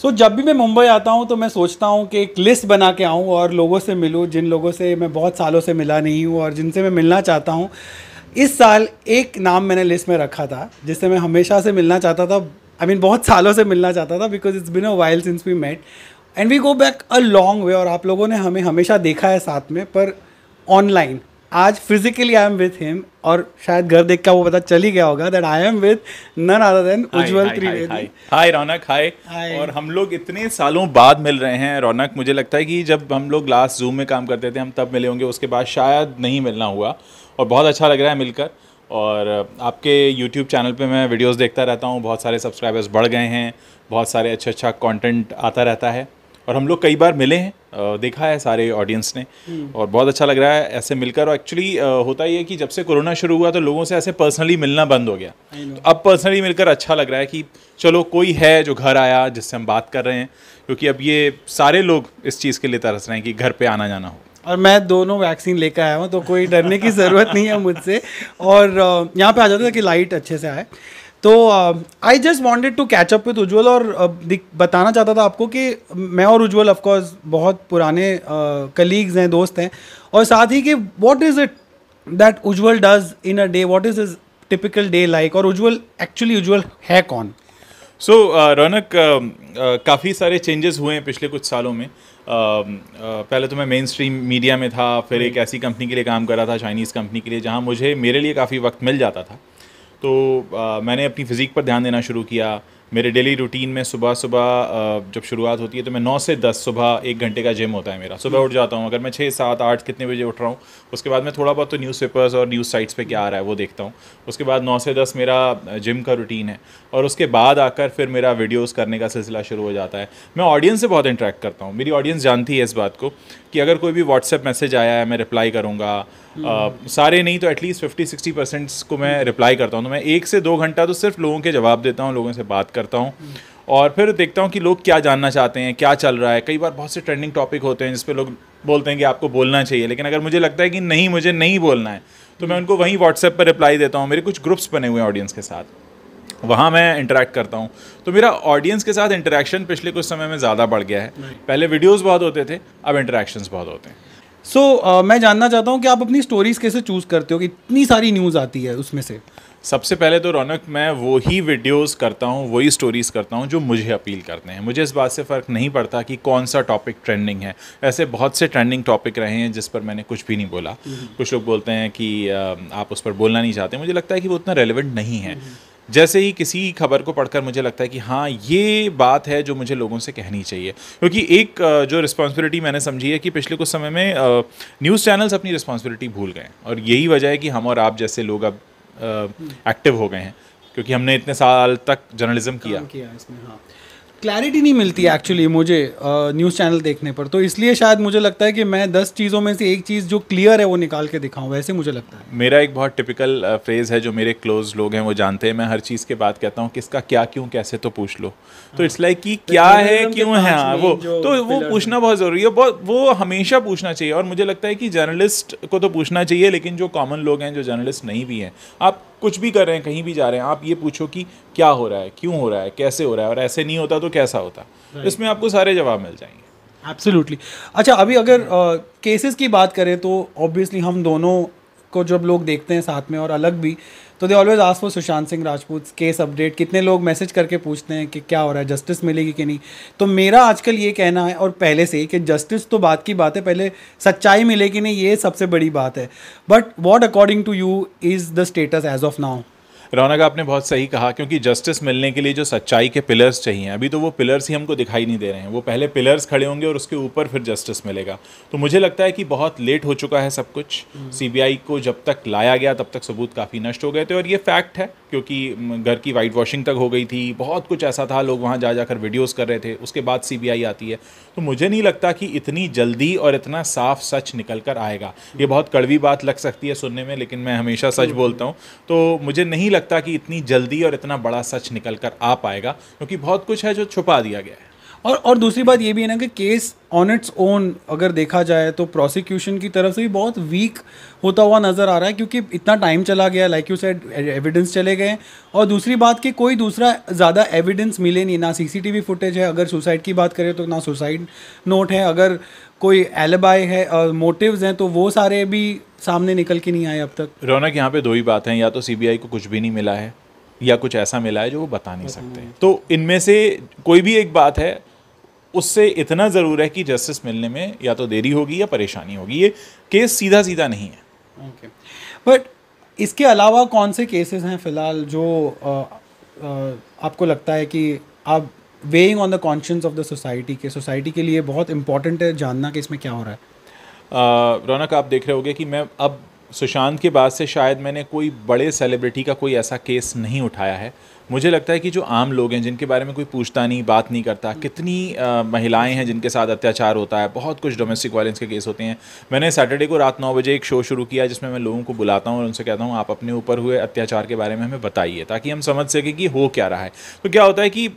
सो so, जब भी मैं मुंबई आता हूँ तो मैं सोचता हूँ कि एक लिस्ट बना के आऊँ और लोगों से मिलूँ जिन लोगों से मैं बहुत सालों से मिला नहीं हूँ और जिनसे मैं मिलना चाहता हूँ इस साल एक नाम मैंने लिस्ट में रखा था जिससे मैं हमेशा से मिलना चाहता था आई I मीन mean, बहुत सालों से मिलना चाहता था because it's been a while since we met and we go back a long way और आप लोगों ने हमें हमेशा देखा है साथ में पर ऑनलाइन आज physically I am with him और शायद घर देख के वो पता चल ही गया होगा that I am with none other than Ujjwal Trivedi hi Raunak hi और हम लोग इतने सालों बाद मिल रहे हैं रौनक मुझे लगता है कि जब हम लोग लास्ट जूम में काम करते थे हम तब मिले होंगे उसके बाद शायद नहीं मिलना हुआ और बहुत अच्छा लग रहा है मिलकर और आपके YouTube चैनल पे मैं वीडियोस देखता रहता हूँ बहुत सारे सब्सक्राइबर्स बढ़ गए हैं बहुत सारे अच्छा अच्छा कंटेंट आता रहता है और हम लोग कई बार मिले हैं देखा है सारे ऑडियंस ने हम्म। और बहुत अच्छा लग रहा है ऐसे मिलकर और एक्चुअली होता ही है कि जब से कोरोना शुरू हुआ तो लोगों से ऐसे पर्सनली मिलना बंद हो गया तो अब पर्सनली मिलकर अच्छा लग रहा है कि चलो कोई है जो घर आया जिससे हम बात कर रहे हैं क्योंकि अब ये सारे लोग इस चीज़ के लिए तरस रहे हैं कि घर पर आना जाना हो और मैं दोनों वैक्सीन लेकर आया हूँ तो कोई डरने की ज़रूरत नहीं है मुझसे और यहाँ पे आ जाता है कि लाइट अच्छे से आए तो I just wanted to catch up with Ujjwal और uh, बताना चाहता था आपको कि मैं और उज्ज्वल ऑफकोर्स बहुत पुराने कलीग्स uh, हैं दोस्त हैं और साथ ही कि what is it that Ujjwal does in a day what is is typical day like और उज्ज्वल एक्चुअली उज्ज्वल है कौन सो so, रौनक uh, uh, uh, काफ़ी सारे चेंजेस हुए हैं पिछले कुछ सालों में पहले तो मैं मेन स्ट्रीम मीडिया में था फिर एक ऐसी कंपनी के लिए काम कर रहा था चाइनीज़ कंपनी के लिए जहाँ मुझे मेरे लिए काफ़ी वक्त मिल जाता था तो आ, मैंने अपनी फ़िज़िक पर ध्यान देना शुरू किया मेरे डेली रूटीन में सुबह सुबह जब शुरुआत होती है तो मैं नौ से दस सुबह एक घंटे का जिम होता है मेरा सुबह उठ जाता हूँ अगर मैं छः सात आठ कितने बजे उठ रहा हूँ उसके बाद मैं थोड़ा बहुत तो न्यूज़पेपर्स और न्यूज़ साइट्स पे क्या आ रहा है वो देखता हूँ उसके बाद नौ से दस मेरा जिम का रूटीन है और उसके बाद आकर फिर मेरा वीडियोज़ करने का सिलसिला शुरू हो जाता है मैं ऑडियंस से बहुत इंट्रैक्ट करता हूँ मेरी ऑडियंस जानती है इस बात को कि अगर कोई भी व्हाट्सएप मैसेज आया है मैं रिप्लाई करूँगा हम्म। सारे नहीं तो एटलीस्ट फिफ्टी सिक्सटी परसेंट्स को मैं रिप्लाई करता हूँ तो मैं एक से दो घंटा तो सिर्फ लोगों के जवाब देता हूँ लोगों से बात करता हूँ और फिर देखता हूँ कि लोग क्या जानना चाहते हैं क्या चल रहा है कई बार बहुत से ट्रेंडिंग टॉपिक होते हैं जिसपे लोग बोलते हैं कि आपको बोलना चाहिए लेकिन अगर मुझे लगता है कि नहीं मुझे नहीं बोलना है तो मैं उनको वहीं व्हाट्सएप पर रिप्लाई देता हूँ मेरे कुछ ग्रुप्स बने हुए हैं ऑडियंस के साथ वहाँ मैं इंटरेक्ट करता हूँ तो मेरा ऑडियंस के साथ इंटरेक्शन पिछले कुछ समय में ज़्यादा बढ़ गया है पहले वीडियोज़ बहुत होते थे अब इंटरेक्शंस बहुत होते हैं सो so, uh, मैं जानना चाहता हूँ कि आप अपनी स्टोरीज़ कैसे चूज़ करते हो कि इतनी सारी न्यूज़ आती है उसमें से सबसे पहले तो रौनक मैं वही वीडियोस करता हूँ वही स्टोरीज़ करता हूँ जो मुझे अपील करते हैं मुझे इस बात से फ़र्क नहीं पड़ता कि कौन सा टॉपिक ट्रेंडिंग है ऐसे बहुत से ट्रेंडिंग टॉपिक रहे हैं जिस पर मैंने कुछ भी नहीं बोला नहीं। हम्म। कुछ लोग बोलते हैं कि आप उस पर बोलना नहीं चाहते मुझे लगता है कि वो उतना रेलिवेंट नहीं है नहीं। जैसे ही किसी खबर को पढ़कर मुझे लगता है कि हाँ ये बात है जो मुझे लोगों से कहनी चाहिए क्योंकि एक जो रिस्पॉन्सिबिलिटी मैंने समझी है कि पिछले कुछ समय में न्यूज़ चैनल्स अपनी रिस्पॉन्सिबिलिटी भूल गए और यही वजह है कि हम और आप जैसे लोग अब एक्टिव हो गए हैं क्योंकि हमने इतने साल तक जर्नलिज्म किया, हाँ, किया इसमें हाँ क्लैरिटी नहीं मिलती एक्चुअली मुझे न्यूज़ चैनल देखने पर तो इसलिए शायद मुझे लगता है कि मैं दस चीज़ों में से एक चीज़ जो क्लियर है वो निकाल के दिखाऊँ वैसे मुझे लगता है मेरा एक बहुत टिपिकल फ्रेज़ है जो मेरे क्लोज लोग हैं वो जानते हैं मैं हर चीज़ के बात कहता हूँ किसका क्या क्यों कैसे तो पूछ लो तो इट्स हाँ। लाइक कि तो क्या है क्यों है हाँ, वो तो वो पूछना बहुत ज़रूरी है बहुत वो हमेशा पूछना चाहिए और मुझे लगता है कि जर्नलिस्ट को तो पूछना चाहिए लेकिन जो कॉमन लोग हैं जो जर्नलिस्ट नहीं भी हैं आप कुछ भी कर रहे हैं कहीं भी जा रहे हैं आप ये पूछो कि क्या हो रहा है क्यों हो रहा है कैसे हो रहा है और ऐसे नहीं होता तो कैसा होता right. इसमें आपको सारे जवाब मिल जाएंगे एब्सोल्युटली अच्छा अभी अगर केसेस uh, की बात करें तो ऑब्वियसली हम दोनों को जब लोग देखते हैं साथ में और अलग भी तो they always ask for Sushant Singh Rajput case update कितने लोग मैसेज करके पूछते हैं कि क्या हो रहा है जस्टिस मिलेगी कि नहीं तो मेरा आजकल ये कहना है और पहले से ही कि जस्टिस तो बात की बात है पहले सच्चाई मिलेगी नहीं ये सबसे बड़ी बात है but what according to you is the status as of now Raunak आपने बहुत सही कहा क्योंकि जस्टिस मिलने के लिए जो सच्चाई के पिलर्स चाहिए अभी तो वो पिलर्स ही हमको दिखाई नहीं दे रहे हैं वो पहले पिलर्स खड़े होंगे और उसके ऊपर फिर जस्टिस मिलेगा तो मुझे लगता है कि बहुत लेट हो चुका है सब कुछ सीबीआई हम्म। को जब तक लाया गया तब तक सबूत काफ़ी नष्ट हो गए थे और ये फैक्ट है क्योंकि घर की वाइट वॉशिंग तक हो गई थी बहुत कुछ ऐसा था लोग वहाँ जा जाकर वीडियोज कर रहे थे उसके बाद सी आती है तो मुझे नहीं लगता कि इतनी जल्दी और इतना साफ सच निकल कर आएगा ये बहुत कड़वी बात लग सकती है सुनने में लेकिन मैं हमेशा सच बोलता हूँ तो मुझे नहीं लगता कि इतनी जल्दी और इतना बड़ा सच निकल कर आ पाएगा क्योंकि बहुत कुछ है जो छुपा दिया गया है और और दूसरी बात ये भी है ना कि केस ऑन इट्स ओन अगर देखा जाए तो प्रोसिक्यूशन की तरफ से भी बहुत वीक होता हुआ नज़र आ रहा है क्योंकि इतना टाइम चला गया लाइक यू सेड एविडेंस चले गए और दूसरी बात कि कोई दूसरा ज़्यादा एविडेंस मिले नहीं ना सीसीटीवी फुटेज है अगर सुसाइड की बात करें तो ना सुसाइड नोट है अगर कोई एलबाई है और मोटिवज़ हैं तो वो सारे भी सामने निकल के नहीं आए अब तक रौनक यहाँ पे दो ही बात हैं या तो सीबीआई को कुछ भी नहीं मिला है या कुछ ऐसा मिला है जो वो बता नहीं सकते तो इनमें से कोई भी एक बात है उससे इतना ज़रूर है कि जस्टिस मिलने में या तो देरी होगी या परेशानी होगी ये केस सीधा सीधा नहीं है ओके बट इसके अलावा कौन से केसेस हैं फिलहाल जो आ, आ, आपको लगता है कि आप weighing on the conscious of the society के सोसाइटी के लिए बहुत इंपॉर्टेंट है जानना कि इसमें क्या हो रहा है रौनक आप देख रहे होगे कि मैं अब सुशांत के बाद से शायद मैंने कोई बड़े सेलिब्रिटी का कोई ऐसा केस नहीं उठाया है मुझे लगता है कि जो आम लोग हैं जिनके बारे में कोई पूछता नहीं बात नहीं करता हम्म। कितनी महिलाएं हैं जिनके साथ अत्याचार होता है बहुत कुछ डोमेस्टिक वायलेंस के केस होते हैं मैंने सैटरडे को रात नौ बजे एक शो शुरू किया जिसमें मैं लोगों को बुलाता हूँ और उनसे कहता हूँ आप अपने ऊपर हुए अत्याचार के बारे में हमें बताइए ताकि हम समझ सकें कि हो क्या रहा है तो क्या होता है कि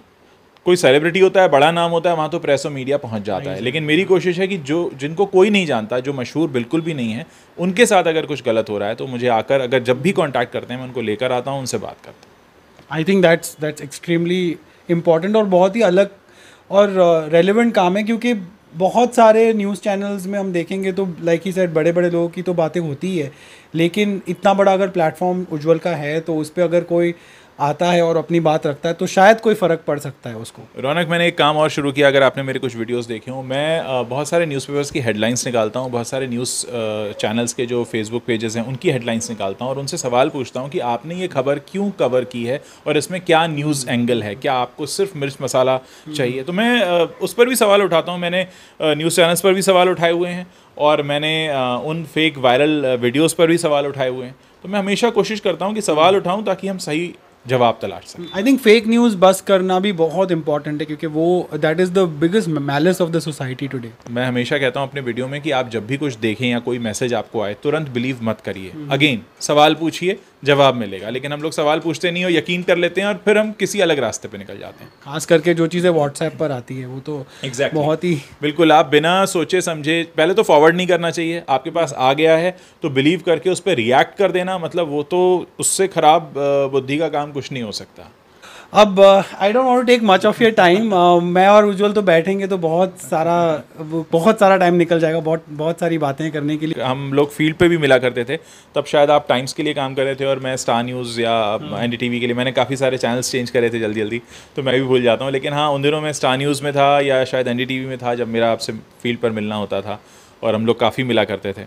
कोई सेलिब्रिटी होता है बड़ा नाम होता है वहाँ तो प्रेस और मीडिया पहुँच जाता है लेकिन मेरी कोशिश है कि जो जिनको कोई नहीं जानता जो मशहूर बिल्कुल भी नहीं है उनके साथ अगर कुछ गलत हो रहा है तो मुझे आकर अगर जब भी कॉन्टैक्ट करते हैं मैं उनको लेकर आता हूँ उनसे बात करता हूँ I think that's that's extremely important और बहुत ही अलग और रेलिवेंट uh, काम है क्योंकि बहुत सारे न्यूज़ चैनल्स में हम देखेंगे तो लाइक ही साइड बड़े बड़े लोगों की तो बातें होती ही है लेकिन इतना बड़ा अगर प्लेटफॉर्म उज्जवल का है तो उस पर अगर कोई आता है और अपनी बात रखता है तो शायद कोई फ़र्क पड़ सकता है उसको रौनक मैंने एक काम और शुरू किया अगर आपने मेरे कुछ वीडियोस देखे हों मैं बहुत सारे न्यूज़पेपर्स की हेडलाइंस निकालता हूँ बहुत सारे न्यूज़ चैनल्स के जो फेसबुक पेजेस हैं उनकी हेडलाइंस निकालता हूँ और उनसे सवाल पूछता हूँ कि आपने ये खबर क्यों कवर की है और इसमें क्या न्यूज़ एंगल है क्या आपको सिर्फ मिर्च मसाला हम्म। चाहिए तो मैं उस पर भी सवाल उठाता हूँ मैंने न्यूज़ चैनल्स पर भी सवाल उठाए हुए हैं और मैंने उन फेक वायरल वीडियोज़ पर भी सवाल उठाए हुए हैं तो मैं हमेशा कोशिश करता हूँ कि सवाल उठाऊँ ताकि हम सही जवाब तलाश सकते आई थिंक फेक न्यूज़ बस करना भी बहुत इंपॉर्टेंट है क्योंकि वो that is the biggest malaise of the society today मैं हमेशा कहता हूँ अपने वीडियो में कि आप जब भी कुछ देखें या कोई मैसेज आपको आए तुरंत बिलीव मत करिए अगेन हम्म। सवाल पूछिए जवाब मिलेगा लेकिन हम लोग सवाल पूछते नहीं और यकीन कर लेते हैं और फिर हम किसी अलग रास्ते पे निकल जाते हैं खास करके जो चीज़ें व्हाट्सएप पर आती है वो तो exactly. बहुत ही बिल्कुल आप बिना सोचे समझे पहले तो फॉरवर्ड नहीं करना चाहिए आपके पास आ गया है तो बिलीव करके उस पर रिएक्ट कर देना मतलब वो तो उससे ख़राब बुद्धि का काम कुछ नहीं हो सकता अब I don't want to take much of your time मैं और उज्जवल तो बैठेंगे तो बहुत सारा बहुत सारा टाइम निकल जाएगा बहुत बहुत सारी बातें करने के लिए हम लोग फील्ड पे भी मिला करते थे तब शायद आप टाइम्स के लिए काम कर रहे थे और मैं स्टार न्यूज़ या एन hmm. डी के लिए मैंने काफ़ी सारे चैनल्स चेंज करे थे जल्दी जल्दी तो मैं भी भूल जाता हूँ लेकिन हाँ उन दिनों में स्टार न्यूज़ में था या शायद एन में था जब मेरा आपसे फील्ड पर मिलना होता था और हम लोग काफ़ी मिला करते थे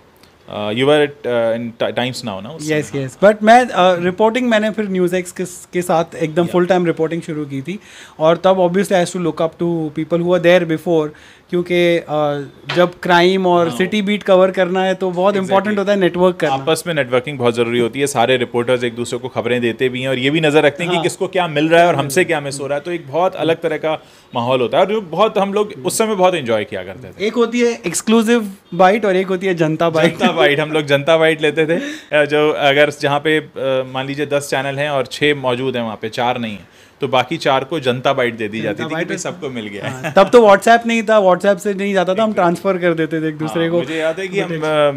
you are at Times Now ना यस यस बट मैं रिपोर्टिंग uh, मैंने फिर न्यूज़ एक्स के साथ एकदम फुल टाइम रिपोर्टिंग शुरू की थी और तब obviously has to look up to people हुआ देयर बिफोर क्योंकि uh, जब क्राइम और सिटी बीट कवर करना है तो बहुत इंपॉर्टेंट होता है नेटवर्क करना आपस में नेटवर्किंग बहुत ज़रूरी होती है सारे रिपोर्टर्स एक दूसरे को खबरें देते भी हैं और ये भी नज़र रखते हैं कि हाँ। किसको क्या मिल रहा है और हमसे क्या मिस हो रहा है तो एक बहुत अलग तरह का माहौल होता है और जो बहुत हम लोग उस समय बहुत इंजॉय किया करते थे एक होती है एक्सक्लूसिव बाइट और एक होती है जनता बाइट वाइड हम लोग जनता वाइड लेते थे जो अगर जहाँ पे मान लीजिए दस चैनल हैं और छः मौजूद हैं वहाँ पे चार नहीं हैं तो बाकी चार को जनता बाइट दे दी जाती थी सबको मिल गया हाँ, तब तो व्हाट्सएप नहीं था व्हाट्सएप से नहीं जाता था हम ट्रांसफर कर देते थे एक दूसरे को मुझे याद है कि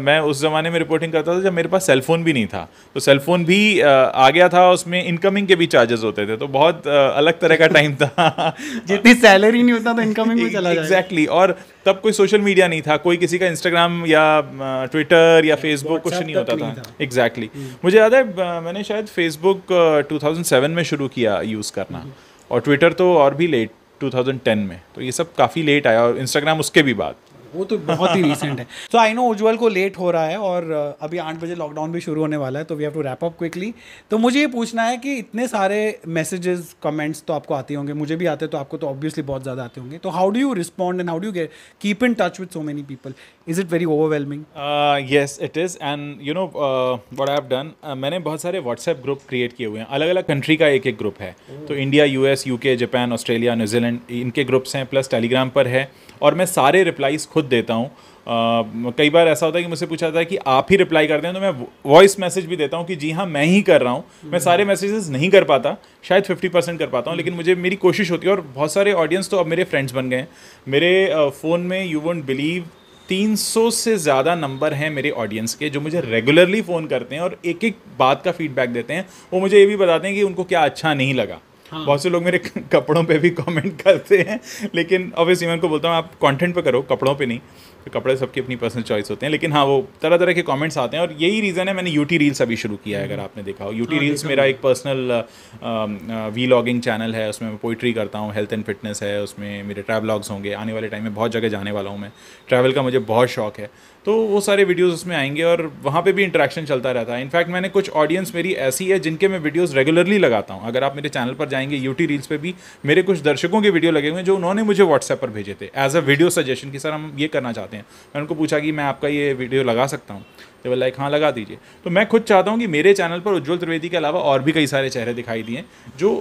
मैं उस जमाने में रिपोर्टिंग करता था जब मेरे पास सेलफोन भी नहीं था तो सेलफोन भी आ गया था उसमें इनकमिंग के भी चार्जेस होते थे तो बहुत अलग तरह का टाइम था जितनी सैलरी नहीं होता था इनकमिंग में चला एग्जैक्टली और तब कोई सोशल मीडिया नहीं था कोई किसी का इंस्टाग्राम या ट्विटर या फेसबुक कुछ नहीं होता था एग्जैक्टली exactly. Hmm. मुझे याद है मैंने शायद फेसबुक 2007 में शुरू किया यूज़ करना अपना हाँ। और ट्विटर तो और भी लेट 2010 में तो ये सब काफ़ी लेट आया और इंस्टाग्राम उसके भी बाद वो तो बहुत ही रिसेंट है सो आई नो उज्जवल को लेट हो रहा है और uh, अभी आठ बजे लॉकडाउन भी शुरू होने वाला है तो we have to wrap up quickly तो मुझे ये पूछना है कि इतने सारे मैसेजेस कमेंट्स तो आपको आते होंगे मुझे भी आते तो आपको तो ऑब्वियसली बहुत ज़्यादा आते होंगे तो how do you respond and how do get keep in touch with so many people is it very overwhelming yes it is and you know what I done मैंने बहुत सारे व्हाट्सएप ग्रुप क्रिएट किए हुए हैं अलग अलग country का एक एक ग्रुप है oh. तो India US UK Japan Australia New Zealand इनके ग्रुप्स हैं प्लस टेलीग्राम पर है और मैं सारे रिप्लाइज खुद खुद देता हूँ कई बार ऐसा होता है कि मुझसे पूछा जाता है कि आप ही रिप्लाई करते हैं तो मैं वॉइस मैसेज भी देता हूँ कि जी हाँ मैं ही कर रहा हूँ मैं हम्म। सारे मैसेजेस नहीं कर पाता शायद फिफ्टी परसेंट कर पाता हूँ लेकिन हम्म। मुझे मेरी कोशिश होती है और बहुत सारे ऑडियंस तो अब मेरे फ्रेंड्स बन गए हैं मेरे फ़ोन में यू वोंट बिलीव 300 से ज़्यादा नंबर हैं मेरे ऑडियंस के जो मुझे रेगुलरली फ़ोन करते हैं और एक एक बात का फीडबैक देते हैं वो मुझे ये भी बताते हैं कि उनको क्या अच्छा नहीं लगा हाँ। बहुत से लोग मेरे कपड़ों पे भी कमेंट करते हैं लेकिन ऑब्वियसली मैं उनको बोलता हूँ आप कंटेंट पे करो कपड़ों पे नहीं तो कपड़े सबकी अपनी पर्सनल चॉइस होते हैं लेकिन हाँ वो तरह तरह के कमेंट्स आते हैं और यही रीज़न है मैंने यूटी रील्स अभी शुरू किया है अगर आपने देखा हो यूटी हाँ, रील्स मेरा एक पर्सनल वी लॉगिंग चैनल है उसमें मैं पोइट्री करता हूँ हेल्थ एंड फिटनेस है उसमें मेरे ट्रैवलॉग्स होंगे आने वाले टाइम में बहुत जगह जाने वाला हूँ मैं ट्रैवल का मुझे बहुत शौक है तो वो सारे वीडियोस उसमें आएंगे और वहाँ पे भी इंटरेक्शन चलता रहता है इनफैक्ट मैंने कुछ ऑडियंस मेरी ऐसी है जिनके मैं वीडियोस रेगुलरली लगाता हूँ अगर आप मेरे चैनल पर जाएंगे यूटी रील्स पे भी मेरे कुछ दर्शकों के वीडियो लगे हुए हैं जो उन्होंने मुझे व्हाट्सएप पर भेजे थे एज अ वीडियो सजेशन कि सर हम ये करना चाहते हैं मैंने उनको पूछा कि मैं आपका ये वीडियो लगा सकता हूँ तो बोला लाइक हाँ लगा दीजिए तो मैं खुद चाहता हूँ कि मेरे चैनल पर उज्ज्वल त्रिवेदी के अलावा और भी कई सारे चेहरे दिखाई दिए जो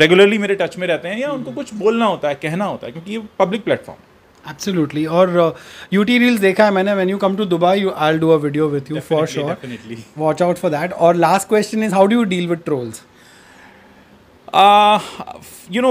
रेगुलरली मेरे टच में रहते हैं या उनको कुछ बोलना होता है कहना होता है क्योंकि ये पब्लिक प्लेटफॉर्म है एब्सोल्युटली और यू टी रील्स देखा है मैंने when you come to Dubai you I do a video with you for sure watch out for that और last question is how do you deal with trolls you know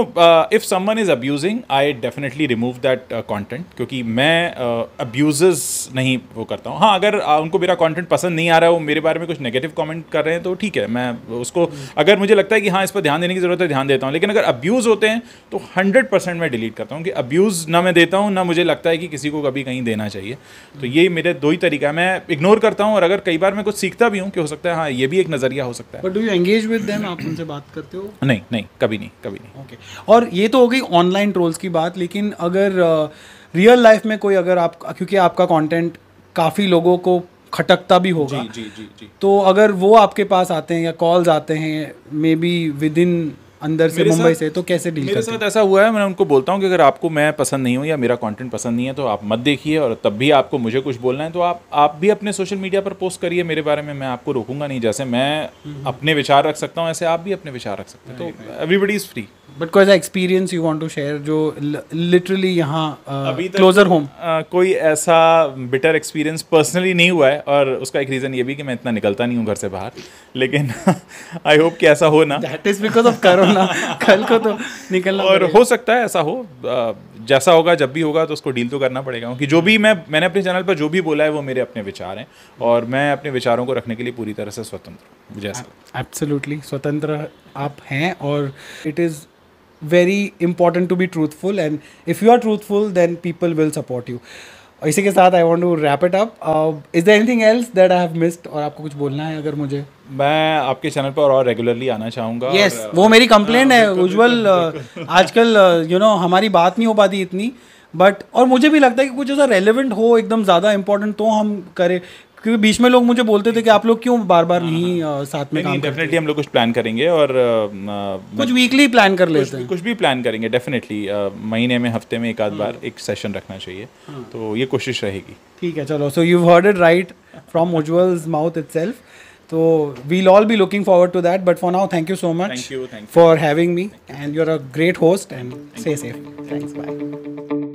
if someone is abusing I definitely remove that content क्योंकि मैं uh, नहीं वो करता हूँ हाँ अगर uh, उनको मेरा कॉन्टेंट पसंद नहीं आ रहा है वो मेरे बारे में कुछ नेगेटिव कॉमेंट कर रहे हैं तो ठीक है मैं उसको अगर मुझे लगता है कि हाँ इस पर ध्यान देने की ज़रूरत है ध्यान देता हूँ लेकिन अगर अब्यूज़ होते हैं तो हंड्रेड परसेंट मैं डिलीट करता हूँ कि अब्यूज़ ना मैं देता हूँ ना मुझे लगता है कि किसी को कभी कहीं देना चाहिए तो ये मेरे दो ही तरीका है मैं इग्नोर करता हूँ और अगर कई बार मैं कुछ सीखता भी हूँ कि हो सकता है हाँ ये भी एक नज़रिया हो सकता है but do you engage with them आप उनसे बात करते हो नहीं नहीं कभी नहीं कभी नहीं ओके okay. और ये तो हो गई ऑनलाइन ट्रोल्स की बात लेकिन अगर रियल uh, लाइफ में कोई अगर आप क्योंकि आपका कंटेंट काफ़ी लोगों को खटकता भी होगा जी जी जी जी तो अगर वो आपके पास आते हैं या कॉल्स आते हैं मे बी विद इन अंदर से मुंबई से तो कैसे डील मेरे साथ ऐसा हुआ है मैं उनको बोलता हूँ कि अगर आपको मैं पसंद नहीं हूँ या मेरा कंटेंट पसंद नहीं है तो आप मत देखिए और तब भी आपको मुझे कुछ बोलना है तो आप आप भी अपने सोशल मीडिया पर पोस्ट करिए मेरे बारे में मैं आपको रोकूंगा नहीं जैसे मैं अपने विचार रख सकता हूँ ऐसे आप भी अपने विचार रख सकते हैं तो एवरीबडी इज़ फ्री बट कोई ऐसा experience you want to share जो लिटरली यहाँ uh, क्लोजर होम कोई ऐसा बिटर एक्सपीरियंस पर्सनली नहीं हुआ है और उसका एक रीज़न ये भी कि मैं इतना निकलता नहीं हूँ घर से बाहर लेकिन आई होप कि ऐसा हो ना that is because of corona ना कल को तो निकलना और हो सकता है ऐसा हो जैसा होगा जब भी होगा तो उसको डील तो करना पड़ेगा क्योंकि जो भी मैं मैंने अपने चैनल पर जो भी बोला है वो मेरे अपने विचार हैं और मैं अपने विचारों को रखने के लिए पूरी तरह से स्वतंत्र मुझे ऐसा एब्सोल्युटली स्वतंत्र आप हैं और it is very important to be truthful and if you are truthful then people will support you और इसी के साथ I want to wrap it up is there anything else that I have missed और आपको कुछ बोलना है अगर मुझे मैं आपके चैनल पर और रेगुलरली आना चाहूँगा यस yes, वो मेरी कंप्लेन हाँ, है उज्जवल uh, आजकल यू uh, नो हमारी बात नहीं हो पाती इतनी बट और मुझे भी लगता है कि कुछ ऐसा रेलिवेंट हो एकदम ज़्यादा इंपॉर्टेंट तो हम करें क्योंकि बीच में लोग मुझे बोलते थे कि आप लोग क्यों बार बार हाँ, नहीं हाँ। साथ में काम डेफिनेटली हम लोग कुछ प्लान करेंगे और आ, कुछ वीकली प्लान कर लेते हैं कुछ भी प्लान करेंगे डेफिनेटली महीने में हफ्ते में एक आध बार हाँ। एक सेशन रखना चाहिए तो ये कोशिश रहेगी ठीक है चलो so you heard it right from Ujjwal's mouth it तो we'll all all be looking to to that but for now thank you so much for having me and having me. And you're a great host.